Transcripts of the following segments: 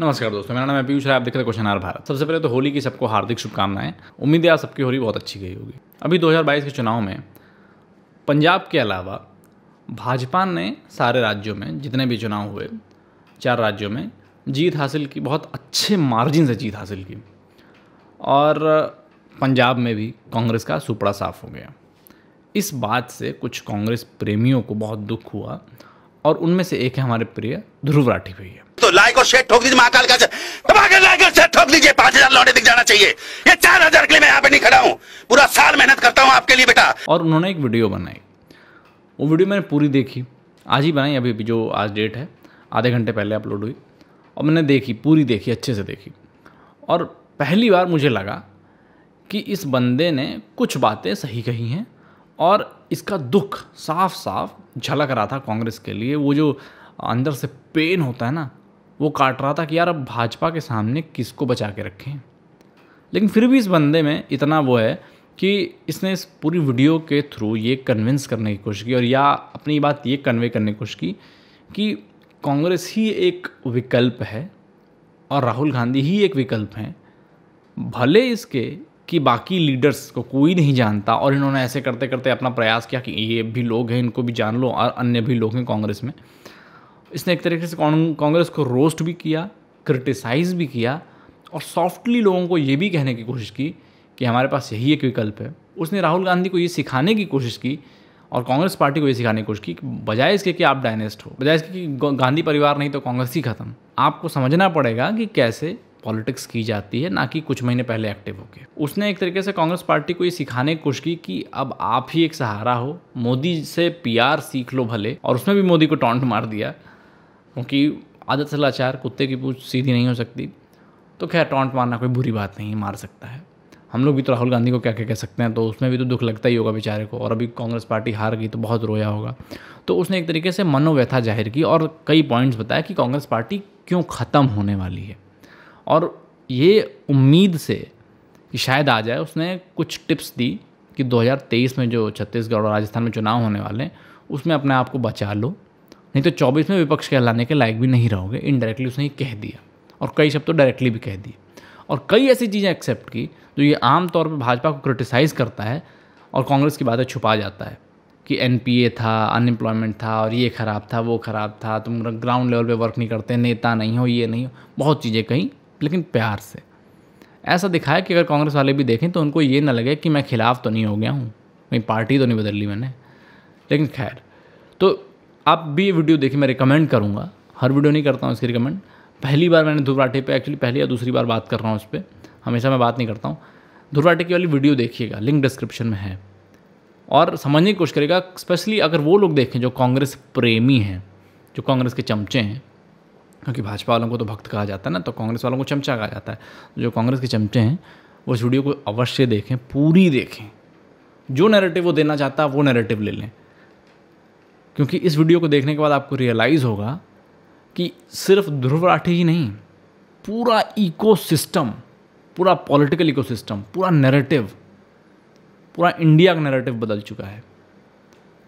नमस्कार दोस्तों मेरा नाम है पीयूष राय आप देख रहे हैं क्वेश्चन आर भारत सबसे पहले तो होली की सबको हार्दिक शुभकामनाएं उम्मीद है आप सबकी होली बहुत अच्छी गई होगी अभी 2022 के चुनाव में पंजाब के अलावा भाजपा ने सारे राज्यों में जितने भी चुनाव हुए चार राज्यों में जीत हासिल की बहुत अच्छे मार्जिन से जीत हासिल की और पंजाब में भी कांग्रेस का सुपड़ा साफ हो गया इस बात से कुछ कांग्रेस प्रेमियों को बहुत दुख हुआ और उनमें से एक है हमारे प्रिय ध्रुव राठी भैया तो लाइक और शेयर ठोक दीजिए महाकाल का दबाकर लाइक और शेयर ठोक दीजिए पांच हजार लौटे दिख जाना चाहिए ये चार हजार के लिए मैं यहाँ पे नहीं खड़ा हूँ पूरा साल मेहनत करता हूँ आपके लिए बेटा और उन्होंने एक वीडियो बनाई वो वीडियो मैंने पूरी देखी आज ही बनाई अभी जो आज डेट है आधे घंटे पहले अपलोड हुई और मैंने देखी पूरी देखी अच्छे से देखी और पहली बार मुझे लगा कि इस बंदे ने कुछ बातें सही कही हैं और इसका दुख साफ साफ झलक रहा था कांग्रेस के लिए वो जो अंदर से पेन होता है ना वो काट रहा था कि यार अब भाजपा के सामने किसको बचा के रखें लेकिन फिर भी इस बंदे में इतना वो है कि इसने इस पूरी वीडियो के थ्रू ये कन्विंस करने की कोशिश की और या अपनी बात ये कन्वे करने की कोशिश की कि कांग्रेस ही एक विकल्प है और राहुल गांधी ही एक विकल्प हैं भले इसके कि बाकी लीडर्स को कोई नहीं जानता और इन्होंने ऐसे करते करते अपना प्रयास किया कि ये भी लोग हैं इनको भी जान लो और अन्य भी लोग हैं कांग्रेस में इसने एक तरीके से कांग्रेस को रोस्ट भी किया क्रिटिसाइज भी किया और सॉफ्टली लोगों को ये भी कहने की कोशिश की कि हमारे पास यही एक विकल्प है उसने राहुल गांधी को ये सिखाने की कोशिश की और कांग्रेस पार्टी को ये सिखाने की कोशिश की बजाय इसके कि आप डायनेस्ट हो बजाय इसके कि गांधी परिवार नहीं तो कांग्रेस ही खत्म आपको समझना पड़ेगा कि कैसे पॉलिटिक्स की जाती है ना कि कुछ महीने पहले एक्टिव होके उसने एक तरीके से कांग्रेस पार्टी को ये सिखाने की कोशिश की कि अब आप ही एक सहारा हो मोदी से पीआर सीख लो भले और उसमें भी मोदी को टॉन्ट मार दिया क्योंकि आदत से लाचार कुत्ते की पूछ सीधी नहीं हो सकती तो खैर टॉन्ट मारना कोई बुरी बात नहीं मार सकता है हम लोग भी तो राहुल गांधी को क्या क्या कह सकते हैं तो उसमें भी तो दुख लगता ही होगा बेचारे को और अभी कांग्रेस पार्टी हार गई तो बहुत रोया होगा तो उसने एक तरीके से मनोव्यथा जाहिर की और कई पॉइंट्स बताया कि कांग्रेस पार्टी क्यों ख़त्म होने वाली है और ये उम्मीद से कि शायद आ जाए उसने कुछ टिप्स दी कि 2023 में जो छत्तीसगढ़ और राजस्थान में चुनाव होने वाले हैं उसमें अपने आप को बचा लो नहीं तो चौबीस में विपक्ष कहलाने के लायक भी नहीं रहोगे इनडायरेक्टली उसने ये कह दिया और कई शब्द तो डायरेक्टली भी कह दिए और कई ऐसी चीज़ें एक्सेप्ट की जो ये आमतौर पर भाजपा को क्रिटिसाइज़ करता है और कांग्रेस की बातें छुपा जाता है कि एन था अनएम्प्लॉयमेंट था और ये ख़राब था वो ख़राब था तुम ग्राउंड लेवल पे वर्क नहीं करते नेता नहीं हो ये नहीं हो बहुत चीज़ें कहीं लेकिन प्यार से ऐसा दिखाया कि अगर कांग्रेस वाले भी देखें तो उनको ये ना लगे कि मैं खिलाफ़ तो नहीं हो गया हूँ मेरी पार्टी तो नहीं बदल ली मैंने लेकिन खैर तो आप भी ये वीडियो देखिए मैं रिकमेंड करूँगा हर वीडियो नहीं करता हूँ इसकी रिकमेंड पहली बार मैंने ध्रुवराठे पे एक्चुअली पहली या दूसरी बार बात कर रहा हूँ उस पर हमेशा मैं बात नहीं करता हूँ ध्रुवराठे की वाली वीडियो देखिएगा लिंक डिस्क्रिप्शन में है और समझने की कोशिश करेगा स्पेशली अगर वो लोग देखें जो कांग्रेस प्रेमी हैं जो कांग्रेस के चमचे हैं क्योंकि भाजपा वालों को तो भक्त कहा जाता है ना तो कांग्रेस वालों को चमचा कहा जाता है जो कांग्रेस के चमचे हैं वो इस वीडियो को अवश्य देखें पूरी देखें जो नैरेटिव वो देना चाहता है वो नैरेटिव ले लें क्योंकि इस वीडियो को देखने के बाद आपको रियलाइज़ होगा कि सिर्फ ध्रुव राठी ही नहीं पूरा इकोसिस्टम पूरा पॉलिटिकल इकोसिस्टम पूरा नैरेटिव पूरा इंडिया का नैरेटिव बदल चुका है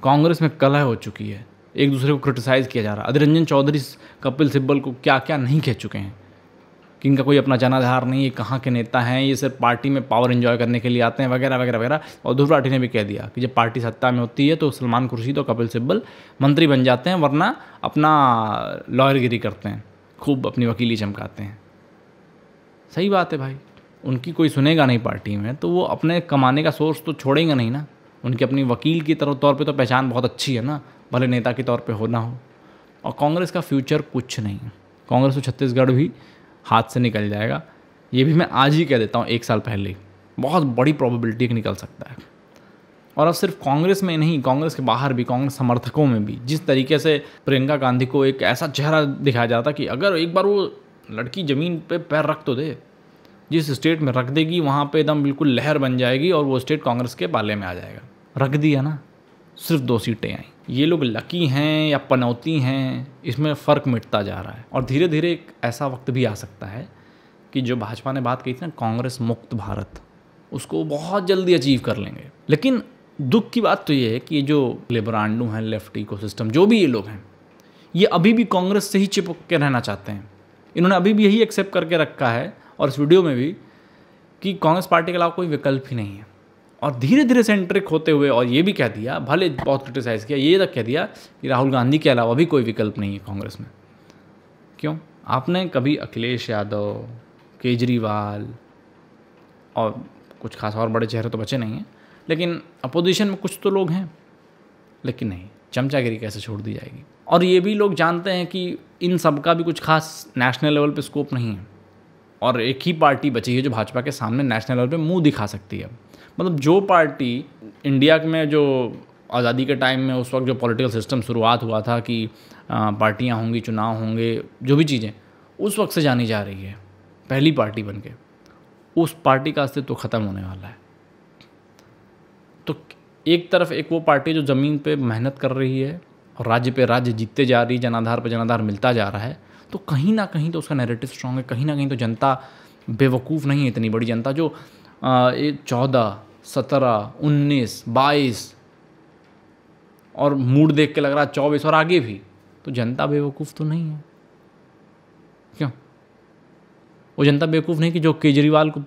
कांग्रेस में कलह हो चुकी है एक दूसरे को क्रिटिसाइज़ किया जा रहा है अधिरंजन रंजन चौधरी कपिल सिब्बल को क्या क्या नहीं कह चुके हैं कि इनका कोई अपना जनाधार नहीं है कहाँ के नेता हैं ये सिर्फ पार्टी में पावर इन्जॉय करने के लिए आते हैं वगैरह वगैरह वगैरह और ध्रुव राठी ने भी कह दिया कि जब पार्टी सत्ता में होती है तो सलमान खुर्शीद और कपिल सिब्बल मंत्री बन जाते हैं वरना अपना लॉयरगिरी करते हैं खूब अपनी वकीली चमकाते हैं सही बात है भाई उनकी कोई सुनेगा नहीं पार्टी में तो वो अपने कमाने का सोर्स तो छोड़ेंगे नहीं ना उनकी अपनी वकील की तरह तौर पे तो पहचान बहुत अच्छी है ना भले नेता के तौर पे हो ना हो और कांग्रेस का फ्यूचर कुछ नहीं है कांग्रेस तो छत्तीसगढ़ भी हाथ से निकल जाएगा ये भी मैं आज ही कह देता हूँ एक साल पहले बहुत बड़ी प्रोबेबिलिटी एक निकल सकता है और अब सिर्फ कांग्रेस में नहीं कांग्रेस के बाहर भी कांग्रेस समर्थकों में भी जिस तरीके से प्रियंका गांधी को एक ऐसा चेहरा दिखाया जाता कि अगर एक बार वो लड़की ज़मीन पे पैर रख तो दे जिस स्टेट में रख देगी वहाँ पे एकदम बिल्कुल लहर बन जाएगी और वो स्टेट कांग्रेस के पाले में आ जाएगा रख दिया ना सिर्फ दो सीटें आई ये लोग लकी हैं या पनौती हैं इसमें फ़र्क मिटता जा रहा है और धीरे धीरे एक ऐसा वक्त भी आ सकता है कि जो भाजपा ने बात कही थी ना कांग्रेस मुक्त भारत उसको बहुत जल्दी अचीव कर लेंगे लेकिन दुख की बात तो ये है कि ये जो लेबरांडू हैं लेफ्ट इको सिस्टम जो भी ये लोग हैं ये अभी भी कांग्रेस से ही चिपक के रहना चाहते हैं इन्होंने अभी भी यही एक्सेप्ट करके रखा है और इस वीडियो में भी कि कांग्रेस पार्टी के अलावा कोई विकल्प ही नहीं है और धीरे धीरे सेंट्रिक होते हुए और ये भी कह दिया भले बहुत क्रिटिसाइज़ किया ये तक कह दिया कि राहुल गांधी के अलावा भी कोई विकल्प नहीं है कांग्रेस में क्यों आपने कभी अखिलेश यादव केजरीवाल और कुछ खास और बड़े चेहरे तो बचे नहीं हैं लेकिन अपोजिशन में कुछ तो लोग हैं लेकिन नहीं चमचागिरी कैसे छोड़ दी जाएगी और ये भी लोग जानते हैं कि इन सब का भी कुछ खास नेशनल लेवल पे स्कोप नहीं है और एक ही पार्टी बची है जो भाजपा के सामने नेशनल लेवल पे मुंह दिखा सकती है मतलब जो पार्टी इंडिया में जो आज़ादी के टाइम में उस वक्त जो पॉलिटिकल सिस्टम शुरुआत हुआ था कि पार्टियाँ होंगी चुनाव होंगे जो भी चीज़ें उस वक्त से जानी जा रही है पहली पार्टी बन के उस पार्टी का अस्तित्व तो ख़त्म होने वाला है तो एक तरफ एक वो पार्टी जो ज़मीन पे मेहनत कर रही है और राज्य पे राज्य जीतते जा रही है जनाधार पर जनाधार मिलता जा रहा है तो कहीं ना कहीं तो उसका नैरेटिव स्ट्रॉन्ग है कहीं ना कहीं तो जनता बेवकूफ़ नहीं है इतनी बड़ी जनता जो चौदह सत्रह उन्नीस बाईस और मूड देख के लग रहा है चौबीस और आगे भी तो जनता बेवकूफ़ तो नहीं है क्यों वो जनता बेवकूफ़ नहीं कि जो केजरीवाल को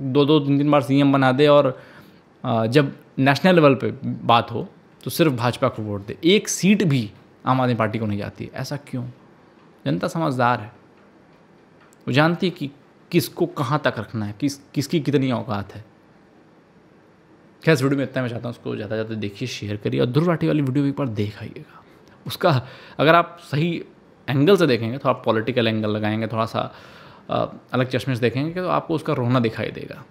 दो दो तीन तीन बार सीएम बना दे और जब नेशनल लेवल पे बात हो तो सिर्फ भाजपा को वोट दे एक सीट भी आम आदमी पार्टी को नहीं जाती ऐसा क्यों जनता समझदार है वो जानती है कि किसको कहाँ तक रखना है किस किसकी कितनी औकात है खैर इस वीडियो में इतना मैं चाहता हूँ उसको ज़्यादा ज़्यादा देखिए शेयर करिए और ध्रुव वाली वीडियो भी एक बार देख आइएगा उसका अगर आप सही एंगल से देखेंगे थोड़ा पॉलिटिकल एंगल लगाएंगे थोड़ा सा अलग चश्मे से देखेंगे तो आपको उसका रोना दिखाई देगा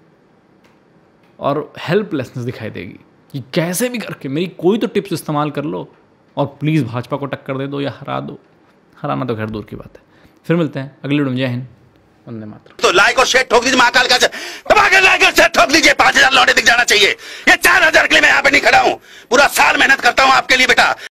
और हेल्पलेसनेस दिखाई देगी कि कैसे भी करके मेरी कोई तो टिप्स इस्तेमाल कर लो और प्लीज़ भाजपा को टक्कर दे दो या हरा दो हराना तो घर दूर की बात है फिर मिलते हैं अगले वीडियो जय हिंद वंदे तो लाइक और शेयर ठोक दीजिए महाकाल का दबाकर लाइक और शेयर ठोक दीजिए पांच हजार लौटे दिख जाना चाहिए ये चार हजार के लिए मैं यहाँ पे नहीं खड़ा हूँ पूरा साल मेहनत करता हूँ आपके लिए बेटा